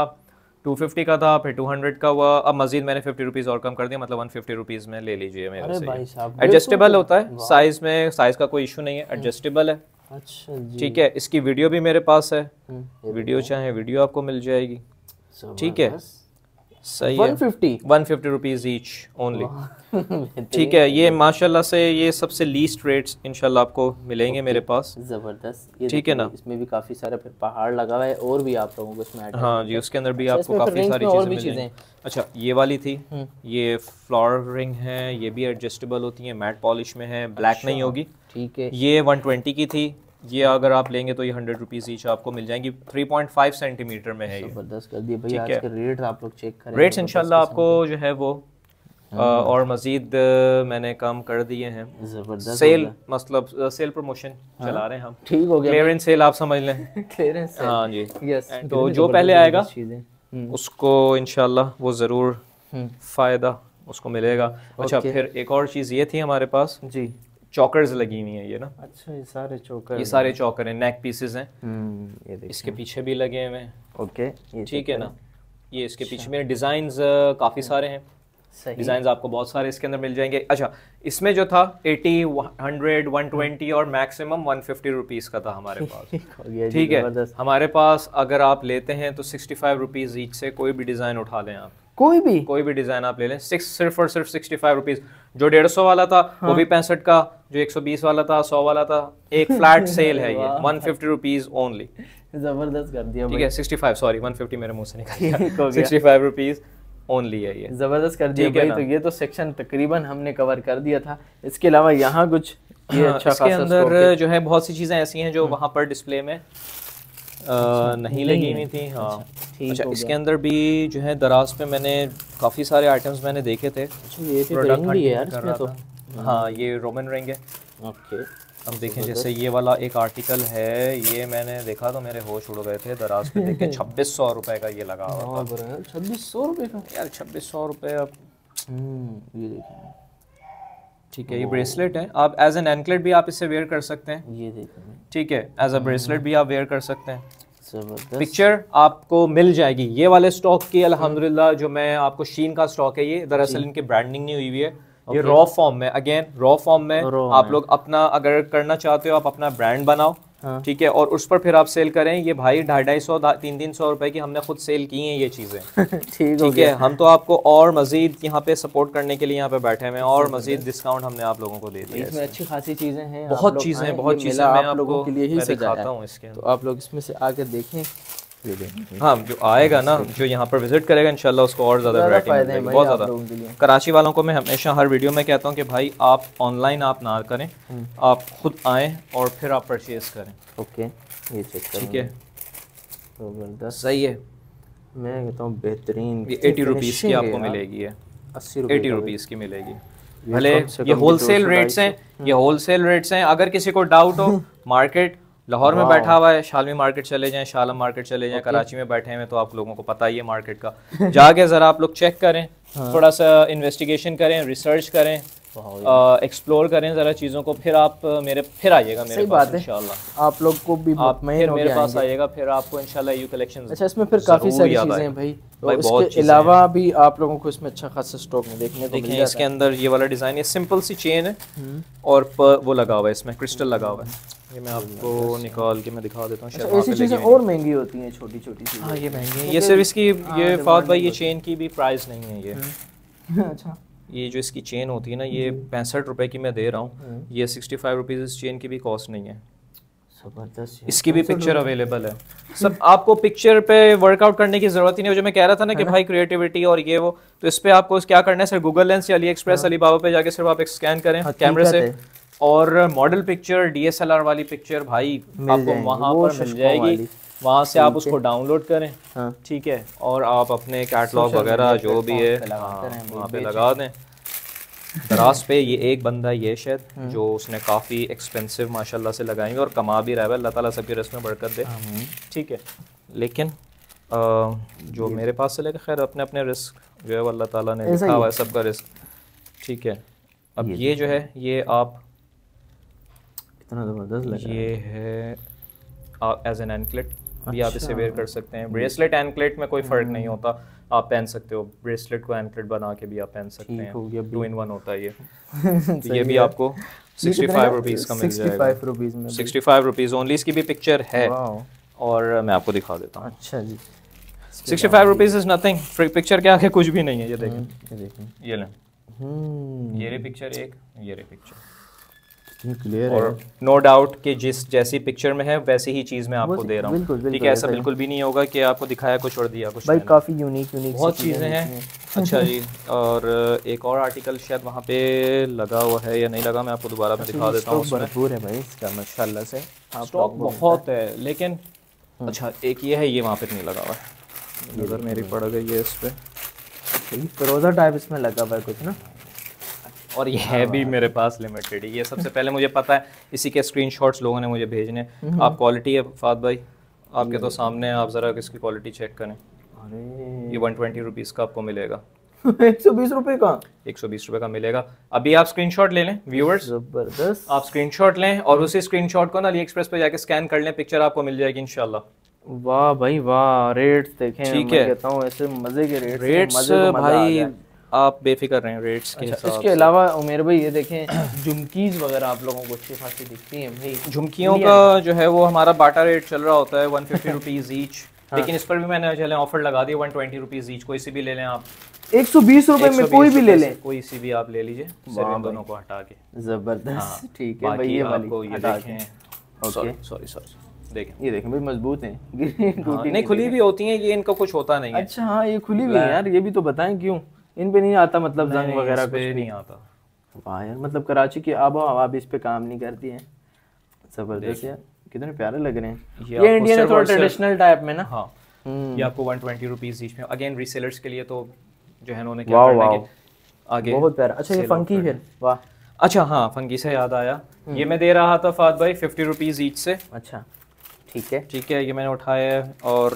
250 का था फिर 200 का हुआ अब मजीद मैंने 50 रुपीस और कम कर दिया मतलब 150 रुपीस में ले लीजिए मेरे से एडजस्टेबल होता है साइज में साइज का कोई इशू नहीं है एडजस्टेबल हम्म। है अच्छा जी ठीक है इसकी वीडियो भी मेरे पास है वीडियो हम्म, चाहे वीडियो आपको मिल जाएगी ठीक है सही 150 one fifty rupees each only ठीक है ये माशाल्लाह से ये सबसे लीस्ट रेट्स इंशाल्लाह आपको मिलेंगे मेरे पास जबरदस्त ठीक है ना इसमें भी काफी सारा फिर पहाड़ लगा हुआ है और भी आप लोगों को इसमें हाँ जी उसके अंदर भी अच्छा, आपको काफी सारी चीजें अच्छा ये वाली थी हम्म। ये फ्लावर रिंग है ये भी एडजस्टेबल होती है मैट पॉलिश में है ब्लैक अच्छा, नहीं होगी ठीक है ये 120 की थी ये अगर आप लेंगे तो ये हंड्रेड रुपीज़ ईच आपको मिल जाएंगी थ्री पॉइंट फाइव सेंटीमीटर में है रेट इन आपको जो है वो हाँ। और मज़ीद मैंने कम कर दिए हैं ज़बरदस्त सेल मतलब सेल प्रमोशन हाँ। चला रहे हैं हम ठीक हो गया क्लियरेंस सेल आप समझ लें क्लियरेंस हाँ जी यस तो जो पहले आएगा हम्म। उसको इनशाला वो ज़रूर हम्म। फ़ायदा उसको मिलेगा अच्छा फिर एक और चीज़ ये थी हमारे पास जी चौकर्स लगी हुई है ये ना अच्छा ये सारे चौकर ये सारे चौकर हैं नेक पीसेस हैं हम्म, ये देखिए इसके पीछे भी लगे हुए हैं ओके ठीक है ना ये इसके पीछे अच्छा। मेरे डिज़ाइन काफ़ी सारे हैं डिज़ाइन आपको बहुत सारे इसके अंदर मिल जाएंगे अच्छा इसमें जो था एटी हंड्रेड वन ट्वेंटी और मैक्सिमम वन फिफ्टी रुपीज का था हमारे पास ठीक है हमारे पास अगर आप लेते हैं तो सिक्सटी फाइव रुपीज ईच से कोई भी डिज़ाइन उठा लें आप कोई भी कोई भी डिजाइन आप ले लें सिक्स सिर्फ और सिर्फ सिक्सटी फाइव रुपीज जो डेढ़ सौ वाला था हाँ। वो भी पैंसठ का जो एक सौ बीस वाला था सौ वाला था एक फ्लैट सेल है ये वन फिफ्टी रुपीज ओनली जबरदस्त कर दिया ठीक है sixty five sorry one fifty मेरे मुंह से निकल गया सिक्सटी फाइव रुपीज ओनली है ये जबरदस्त कर दिया भाई तो ये तो सेक्शन तकरीबन हमने कवर कर दिया था इसके अलावा यहाँ कुछ ये हाँ, अच्छा इसके अंदर जो है बहुत सी चीज़ें ऐसी हैं जो हम्म। वहां पर डिस्प्ले में अच्छा, नहीं लगी हुई थी हाँ अच्छा, अच्छा इसके अंदर भी जो है दराज पे मैंने काफ़ी सारे आइटम्स मैंने देखे थे अच्छा, तो तो। हाँ ये रोमन रिंग है ओके अब देखें जैसे ये वाला एक आर्टिकल है ये मैंने देखा तो मेरे होश उड़ गए थे दराज पे देखे छब्बीस सौ रुपये का ये लगा हुआ छब्बीस सौ रुपये का यार छब्बीस सौ रुपये अब हम्म, ये देखें ठीक है ये ब्रेसलेट है आप एज एन एंकलेट भी आप इसे वेयर कर सकते हैं ये देखो ठीक है एज अ ब्रेसलेट भी आप वेयर कर सकते हैं पिक्चर आपको मिल जाएगी ये वाले स्टॉक की अल्हम्दुलिल्लाह जो मैं आपको शीन का स्टॉक है ये दरअसल इनकी ब्रांडिंग नहीं हुई हुई है ये रॉ फॉर्म में अगेन रॉ फॉर्म में आप लोग अपना अगर करना चाहते हो आप अपना ब्रांड बनाओ हाँ। ठीक है और उस पर फिर आप सेल करें ये भाई ढाई ढाई सौ तीन तीन सौ रुपए की हमने खुद सेल की हैं ये चीज़ें ठीक है हम तो आपको और मजीद यहाँ पे सपोर्ट करने के लिए यहाँ पे बैठे हैं और मजीद डिस्काउंट हमने आप लोगों को दे दिया इसमें अच्छी खासी चीज़ें हैं बहुत चीज़ें बहुत चीज़ें मैं आप लोगों के लिए ही सिखाता हूँ इसके तो आप लोग इसमें से आके देखें हाँ जो आएगा ना जो यहाँ पर विजिट करेगा इनशाला उसको और ज़्यादा बहुत ज़्यादा कराची वालों को मैं हमेशा हर वीडियो में कहता हूँ कि भाई आप ऑनलाइन आप ना करें हम्म। आप खुद आए और फिर आप परचेज़ करें ओके ये चेक ठीक है सही है मैं कहता हूँ बेहतरीन एटी रुपीज़ की आपको मिलेगी है अस्सी एटी रुपीज़ की मिलेगी भले ये होलसेल रेट्स हैं ये होलसेल हम्म। रेट्स हैं अगर किसी को डाउट हो मार्केट लाहौर में बैठा हुआ है शालमी मार्केट चले जाएं शालम मार्केट चले जाएं कराची में बैठे हैं तो आप लोगों को पता ही है मार्केट का जाके ज़रा आप लोग चेक करें हाँ। थोड़ा सा इन्वेस्टिगेशन करें रिसर्च करें एक्सप्लोर करें ज़रा चीज़ों को फिर आप मेरे फिर आइएगा मेरे सही पास इंशाल्लाह आप लोग को भी आप फिर मेरे पास आइएगा फिर आपको इंशाल्लाह यू कलेक्शन अच्छा इसमें फिर काफ़ी सारी चीज़ें हैं तो भाई इसके अलावा भी आप लोगों को इसमें अच्छा खासा स्टॉक में देखने को देखिए इसके अंदर ये वाला डिज़ाइन ये सिंपल सी चेन है हम्म। और वो लगा हुआ है इसमें क्रिस्टल लगा हुआ है हम्म। ये मैं आपको हम्म। निकाल के मैं दिखा देता हूँ अच्छा, ऐसी चीज़ें और महंगी होती हैं छोटी छोटी चीज़ें हाँ ये महंगी है मतलब ये सिर्फ इसकी ये हाँ, फात भाई ये चेन की भी प्राइस नहीं है ये अच्छा ये जो इसकी चेन होती है ना ये पैंसठ रुपए की मैं दे रहा हूँ हम्म। ये सिक्सटी फाइव रुपीज़ इस चेन की भी कॉस्ट नहीं है इसकी भी पिक्चर अवेलेबल है सब आपको पिक्चर पे वर्कआउट करने की जरूरत ही नहीं जो मैं कह रहा था ना कि भाई क्रिएटिविटी और ये वो तो इस पे आपको क्या करना है सिर्फ गूगल लेंस या अली एक्सप्रेस अली बाबा पे जाके सिर्फ आप एक स्कैन करें कैमरे से और मॉडल पिक्चर डीएसएलआर वाली पिक्चर भाई आपको वहां पर मिल जाएगी वहाँ से आप उसको डाउनलोड करें हाँ। ठीक है और आप अपने कैटलॉग वगैरह जो भी है हाँ, वहाँ पे लगा दें दराज पे ये एक बंदा ये शायद हम्म। जो उसने काफ़ी एक्सपेंसिव माशाल्लाह से लगाएंगे और कमा भी रहा है अल्लाह ताला सबकी रस्में बढ़कर दे ठीक है लेकिन आ, जो मेरे पास से लेकर खैर अपने अपने रिस्क जो है अल्लाह ताला ने लिखा हुआ है सबका रिस्क ठीक है अब ये, ये जो है ये आप इतना ज़बरदस्त लग ये है आप एज एन एनक्लेट भी आप इसे वेयर अच्छा। कर सकते हैं ब्रेसलेट एंकलेट में कोई फर्क नहीं हम्म। होता आप पहन सकते हो ब्रेसलेट को एंकलेट बना के भी आप पहन सकते हैं टू इन वन होता है ये तो ये भी आपको सिक्सटी फाइव रुपीज़ ओनली इसकी भी पिक्चर है और मैं आपको दिखा देता हूँ अच्छा जी sixty five rupees is nothing picture के आगे कुछ भी नहीं है ये हम्म, देखें ये लें हम्म। ये रे पिक्चर एक ये रे पिक्चर क्लियर और नो no डाउट कि जिस जैसी पिक्चर में है वैसी ही चीज़ मैं आपको दे रहा हूँ ठीक है ऐसा बिल्कुल भी नहीं होगा कि आपको दिखाया कुछ और दिया कुछ भाई काफ़ी यूनिक यूनिक बहुत चीज़ें हैं अच्छा जी और एक और आर्टिकल शायद वहाँ पे लगा हुआ है या नहीं लगा मैं आपको दोबारा में अच्छा, दिखा देता हूँ भरपूर से स्टॉक बहुत है लेकिन हम्म। अच्छा एक ये है ये वहाँ पे नहीं लगा हुआ है नज़र मेरी पड़ गई है इस पर फरोज़ा टाइप इसमें लगा हुआ है कुछ ना और ये है भी मेरे पास लिमिटेड ये सबसे पहले मुझे पता है इसी के स्क्रीनशॉट्स लोगों ने मुझे भेजने हम्म। आप क्वालिटी है फात भाई आपके तो सामने है आप ज़रा इसकी क्वालिटी चेक करें ये वन ट्वेंटी रुपीज़ का आपको मिलेगा एक सौ बीस रुपए का एक सौ बीस रुपए का मिलेगा अभी आप स्क्रीनशॉट ले लें व्यूअर्स जबरदस्त आप स्क्रीनशॉट लें और उसी स्क्रीनशॉट को ना अली एक्सप्रेस पे जाके स्कैन कर लें पिक्चर आपको मिल जाएगी इनशाला वाह भाई वाह रेट्स देखें ठीक है कहता हूँ ऐसे मजे के रेट रेट्स, रेट्स मजे भाई आप बेफिक्र रहें रेट्स के अच्छा, इसके अलावा उमेर भाई ये देखें झुमकीज वगैरह आप लोगों को अच्छी खासी दिखती हैं भाई झुमकियों का जो है वो हमारा बाटा रेट चल रहा होता है वन फिफ्टी रुपीज़ ईच लेकिन इस पर भी मैंने चले ऑफर लगा दिया वन ट्वेंटी रुपीज़ ईच कोई सी भी ले लें आप एक सौ बीस रुपए में कोई भी ले लें कोई सी भी आप ले लीजिए दोनों को हटा के जबरदस्त हाँ। ठीक है भाई ये आपको ये देखें सॉरी सॉरी देखें ये देखें भाई मजबूत हैं हाँ, नहीं खुली भी होती हैं ये इनका कुछ होता नहीं है अच्छा हाँ ये खुली भी है यार ये भी तो बताएं क्यों इन पे नहीं आता मतलब जंग वगैरह कुछ नहीं आता वाह यार मतलब कराची की आबो हवा भी इस पे काम नहीं करती है जबरदस्त यार कितने प्यारे लग रहे हैं ये, ये इंडियन थोड़ा ट्रेडिशनल टाइप में ना हाँ हम्म। ये आपको वन ट्वेंटी रुपीज ईच में अगेन रीसेलर्स के लिए तो जो है उन्होंने क्या करना है आगे बहुत प्यारा अच्छा ये फंकी फिर वाह अच्छा हाँ फंकी से याद आया हम्म। ये मैं दे रहा था फात भाई फिफ्टी रुपीज़ ईच से अच्छा ठीक है ठीक है ये मैंने उठाया और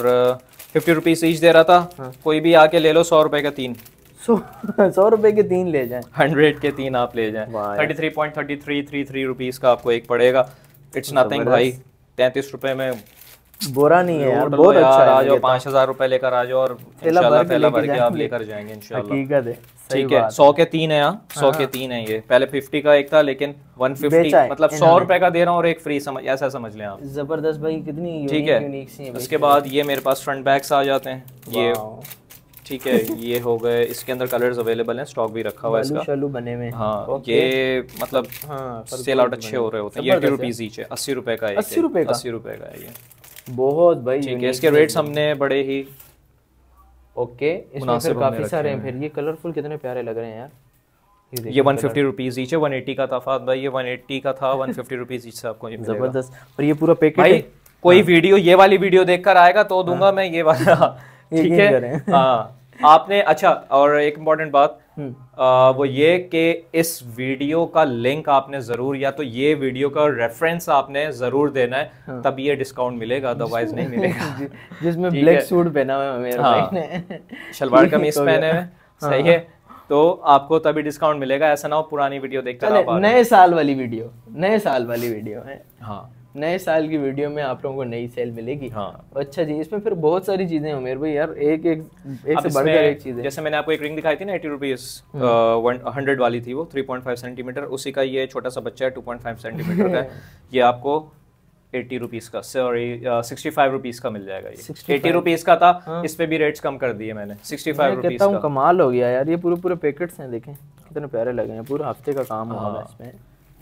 फिफ्टी रुपीज़ ईच दे रहा था हाँ। कोई भी आके ले लो सौ रुपए का तीन सौ रुपए के तीन ले जाएं हंड्रेड के तीन आप ले जाएं thirty three point thirty three three three rupees का आपको एक पड़ेगा इट्स नथिंग भाई तैतीस रुपए में बुरा नहीं है यार बहुत अच्छा आ जाओ तो। पांच हज़ार रुपए लेकर आ जाओ और पहला भर के आप लेकर जाएंगे इंशाल्लाह ठीक है सौ के तीन है यहाँ सौ के हाँ। तीन है ये पहले फिफ्टी का एक था लेकिन वन फिफ्टी मतलब सौ रुपए का दे रहा हूँ और एक फ्री समझ ऐसा समझ लें आप जबरदस्त भाई कितनी ठीक है उसके बाद ये मेरे पास फ्रंट बैग्स आ जाते हैं ये ठीक है ये हो गए इसके अंदर कलर्स अवेलेबल हैं स्टॉक भी रखा हुआ है इसका शलू बने हुए हाँ ये मतलब हाँ, सेल आउट अच्छे हो रहे होते हैं ये एटी रुपीज़ ईच है अस्सी रुपए का अस्सी रुपए का अस्सी रुपए का ये बहुत भाई ठीक है इसके रेट्स हमने बड़े ही ओके इसमें काफ़ी सारे हैं फिर ये कलरफुल कितने प्यारे लग रहे हैं यार ये वन फिफ्टी रुपीज़ ईच है वन एट्टी का था फात भाई ये वन एट्टी का था वन फिफ्टी रुपीज़ ईच आपको ज़बरदस्त और ये पूरा पैकेट भाई कोई हाँ। वीडियो ये वाली वीडियो देखकर आएगा तो दूंगा हाँ। मैं ये वाला ठीक है हाँ आपने अच्छा और एक इम्पोर्टेंट बात हम्म। आ, वो ये कि इस वीडियो का लिंक आपने जरूर या तो ये वीडियो का रेफरेंस आपने जरूर देना है हाँ। तब ये डिस्काउंट मिलेगा अदरवाइज नहीं मिलेगा जिसमें ब्लैक सूट पहना हुआ मेरे हाँ। ने शलवार कमीज पहने हुए सही हाँ। है तो आपको तभी डिस्काउंट मिलेगा ऐसा ना हो पुरानी वीडियो देखकर नए साल वाली वीडियो नए साल वाली वीडियो है हाँ नए साल की वीडियो में आप लोगों को नई सेल मिलेगी हाँ अच्छा जी इसमें फिर बहुत सारी चीजें उमेर भाई यार एक एक एक से बढ़कर एक चीज है जैसे मैंने आपको एक रिंग दिखाई थी ना एटी रुपीज हंड्रेड हम्म। वाली थी वो थ्री पॉइंट फाइव सेंटीमीटर उसी का ये छोटा सा बच्चा है टू पॉइंट फाइव सेंटीमीटर का ये आपको एटी रुपीज़ का सॉरी सिक्सटी फाइव रुपीज़ का मिल जाएगा ये एटी रुपीज़ का था हाँ। इस पे भी रेट्स कम कर दिए मैंने सिक्सटी फाइव रुपीज़ का कमाल हो गया यार ये पूरे पूरे पैकेट्स हैं देखें कितने प्यारे लगे हैं पूरे हफ्ते का काम हुआ है हाँ। इसमें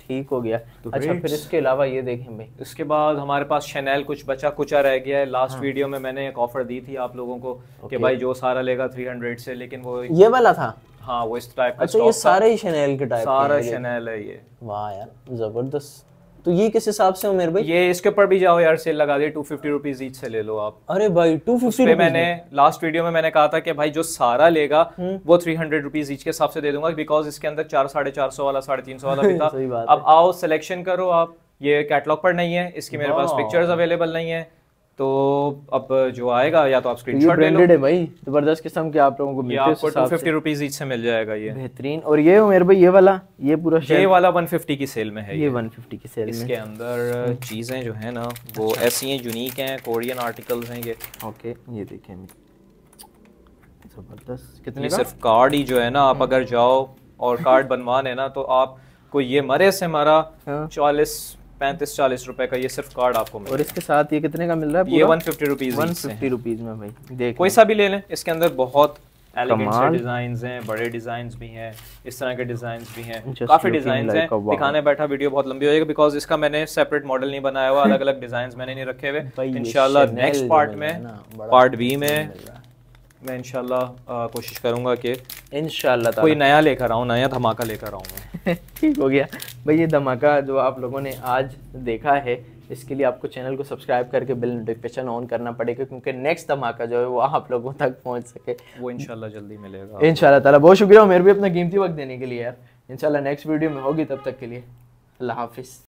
ठीक हो गया तो अच्छा फिर इसके अलावा ये देखें भाई इसके बाद हमारे पास शनैल कुछ बचा कुचा रह गया है लास्ट हाँ। वीडियो में मैंने एक ऑफर दी थी आप लोगों को कि भाई जो सारा लेगा थ्री हंड्रेड से लेकिन वो ये वाला था हाँ वो इस टाइप का अच्छा ये सारे ही शनैल के टाइप सारा शनैल है ये वाह यार जबरदस्त तो ये किस हिसाब से उमेर भाई ये इसके ऊपर भी जाओ यार सेल लगा दे टू फिफ्टी रुपीज ईच से ले लो आप अरे भाई टू फिफ्टी मैंने लास्ट वीडियो में मैंने कहा था कि भाई जो सारा लेगा हम्म। वो थ्री हंड्रेड रुपीज ईच के हिसाब से दे दूंगा बिकॉज इसके अंदर चार साढ़े चार सौ वाला साढ़े तीन सौ वाला भी था अब आओ सिलेक्शन करो आप ये कैटलॉग पर नहीं है इसकी मेरे पास पिक्चर्स अवेलेबल नहीं है तो अब जो आएगा या तो आप स्क्रीनशॉट तो ले लो है भाई जबरदस्त किस्म के आप लोगों को मिलते आपको टू फिफ्टी रुपीज ईच से मिल जाएगा ये बेहतरीन और ये मेरे भाई ये वाला ये पूरा ये वाला 150 की सेल में है ये 150 की सेल इसके अंदर अच्छा। चीज़ें जो है ना वो ऐसी हैं यूनिक हैं कोरियन आर्टिकल्स हैं ये ओके ये देखें जबरदस्त कितने सिर्फ कार्ड ही जो है ना आप हाँ। अगर जाओ और कार्ड बनवाने ना तो आपको ये मरे से मरा हाँ। चालीस पैंतीस चालीस रुपए का ये सिर्फ कार्ड आपको मिल और इसके साथ ये कितने का मिल रहा है ये one fifty rupees one fifty rupees में भाई देख कोई सा भी ले लें इसके अंदर बहुत डिजाइन हैं बड़े डिजाइन भी हैं इस तरह के डिजाइन भी हैं काफी डिजाइन हैं दिखाने बैठा वीडियो बहुत लंबी होगी बिकॉज इसका मैंने सेपरेट मॉडल नहीं बनाया हुआ अलग अलग डिजाइन मैंने नहीं रखे हुए इनशाला नेक्स्ट पार्ट में पार्ट बी में मैं इनशाला कोशिश करूंगा कि इनशाला कोई नया लेकर आऊँ नया धमाका लेकर आऊँ मैं ठीक हो गया भाई ये धमाका जो आप लोगों ने आज देखा है इसके लिए आपको चैनल को सब्सक्राइब करके बिल नोटिफिकेशन ऑन करना पड़ेगा क्योंकि नेक्स्ट धमाका जो है वो आप लोगों तक पहुंच सके वो इंशाल्लाह जल्दी मिलेगा इंशाल्लाह ताला बहुत शुक्रिया मेरे भी अपना कीमती वक्त देने के लिए यार इंशाल्लाह नेक्स्ट वीडियो में होगी तब तक के लिए अल्लाह हाफिज़